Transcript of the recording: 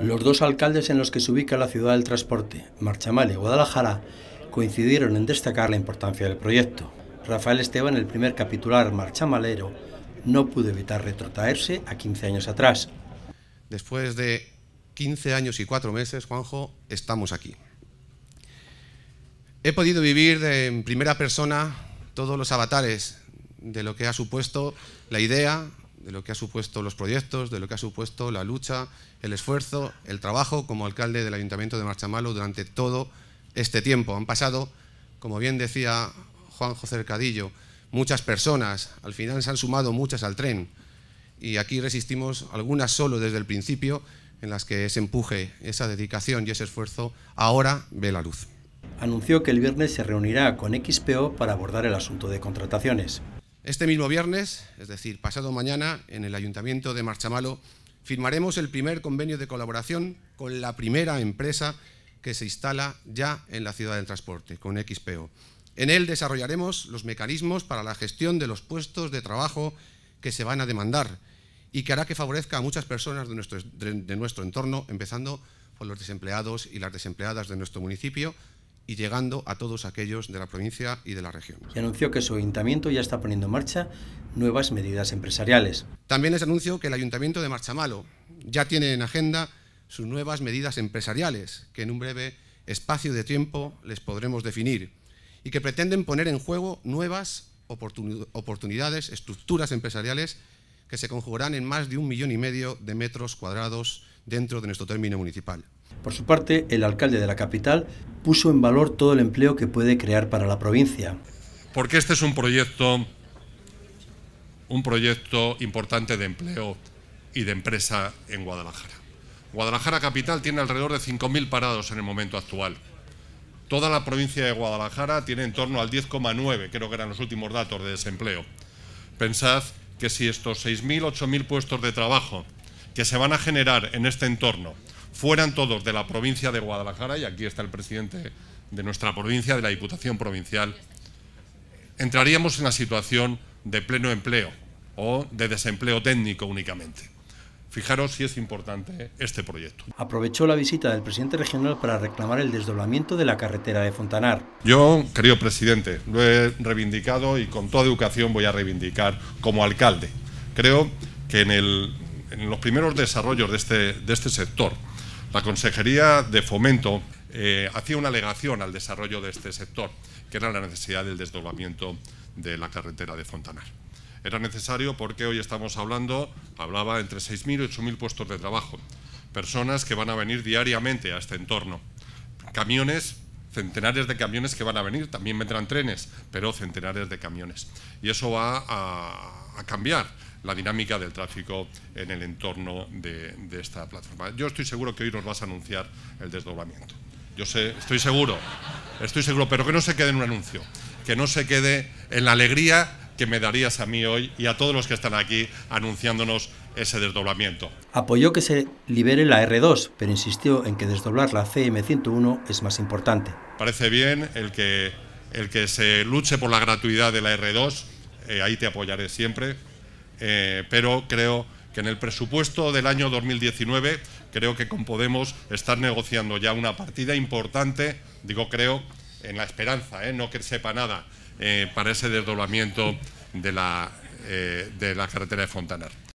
Los dos alcaldes en los que se ubica la ciudad del transporte, Marchamal y Guadalajara, coincidieron en destacar la importancia del proyecto. Rafael Esteban, el primer capitular marchamalero, no pudo evitar retrotraerse a 15 años atrás. Después de 15 años y 4 meses, Juanjo, estamos aquí. He podido vivir en primera persona todos los avatares de lo que ha supuesto la idea, de lo que ha supuesto los proyectos, de lo que ha supuesto la lucha, el esfuerzo, el trabajo como alcalde del Ayuntamiento de Marchamalo durante todo este tiempo. Han pasado, como bien decía Juan José Cadillo, muchas personas, al final se han sumado muchas al tren y aquí resistimos algunas solo desde el principio en las que ese empuje, esa dedicación y ese esfuerzo ahora ve la luz. Anunció que el viernes se reunirá con XPO para abordar el asunto de contrataciones. Este mismo viernes, es decir, pasado mañana, en el Ayuntamiento de Marchamalo, firmaremos el primer convenio de colaboración con la primera empresa que se instala ya en la ciudad del transporte, con XPO. En él desarrollaremos los mecanismos para la gestión de los puestos de trabajo que se van a demandar y que hará que favorezca a muchas personas de nuestro, de nuestro entorno, empezando por los desempleados y las desempleadas de nuestro municipio, y llegando a todos aquellos de la provincia y de la región. Y anunció que su ayuntamiento ya está poniendo en marcha nuevas medidas empresariales. También les anuncio que el ayuntamiento de Marchamalo ya tiene en agenda sus nuevas medidas empresariales, que en un breve espacio de tiempo les podremos definir, y que pretenden poner en juego nuevas oportunidades, estructuras empresariales que se conjugarán en más de un millón y medio de metros cuadrados dentro de nuestro término municipal. Por su parte, el alcalde de la capital puso en valor todo el empleo que puede crear para la provincia. Porque este es un proyecto, un proyecto importante de empleo y de empresa en Guadalajara. Guadalajara capital tiene alrededor de 5.000 parados en el momento actual. Toda la provincia de Guadalajara tiene en torno al 10,9, creo que eran los últimos datos de desempleo. Pensad que si estos 6.000, 8.000 puestos de trabajo que se van a generar en este entorno fueran todos de la provincia de Guadalajara, y aquí está el presidente de nuestra provincia, de la Diputación Provincial, entraríamos en la situación de pleno empleo o de desempleo técnico únicamente. Fijaros si es importante este proyecto. Aprovechó la visita del presidente regional para reclamar el desdoblamiento de la carretera de Fontanar. Yo, querido presidente, lo he reivindicado y con toda educación voy a reivindicar como alcalde. Creo que en, los primeros desarrollos de este, este sector, la Consejería de Fomento eh, hacía una alegación al desarrollo de este sector, que era la necesidad del desdoblamiento de la carretera de Fontanar. Era necesario porque hoy estamos hablando, hablaba entre 6.000 y 8.000 puestos de trabajo, personas que van a venir diariamente a este entorno, camiones centenares de camiones que van a venir, también vendrán trenes, pero centenares de camiones. Y eso va a cambiar la dinámica del tráfico en el entorno de, esta plataforma. Yo estoy seguro que hoy nos vas a anunciar el desdoblamiento. Yo sé, estoy seguro, estoy seguro, pero que no se quede en un anuncio, que no se quede en la alegría que me darías a mí hoy y a todos los que están aquí anunciándonos ese desdoblamiento. Apoyó que se libere la R2, pero insistió en que desdoblar la CM101 es más importante. Parece bien el que, el que se luche por la gratuidad de la R2, eh, ahí te apoyaré siempre, eh, pero creo que en el presupuesto del año 2019 creo que con Podemos estar negociando ya una partida importante, digo creo, en la esperanza, eh, no que sepa nada, eh, para ese desdoblamiento de la, de la carretera de Fontanar.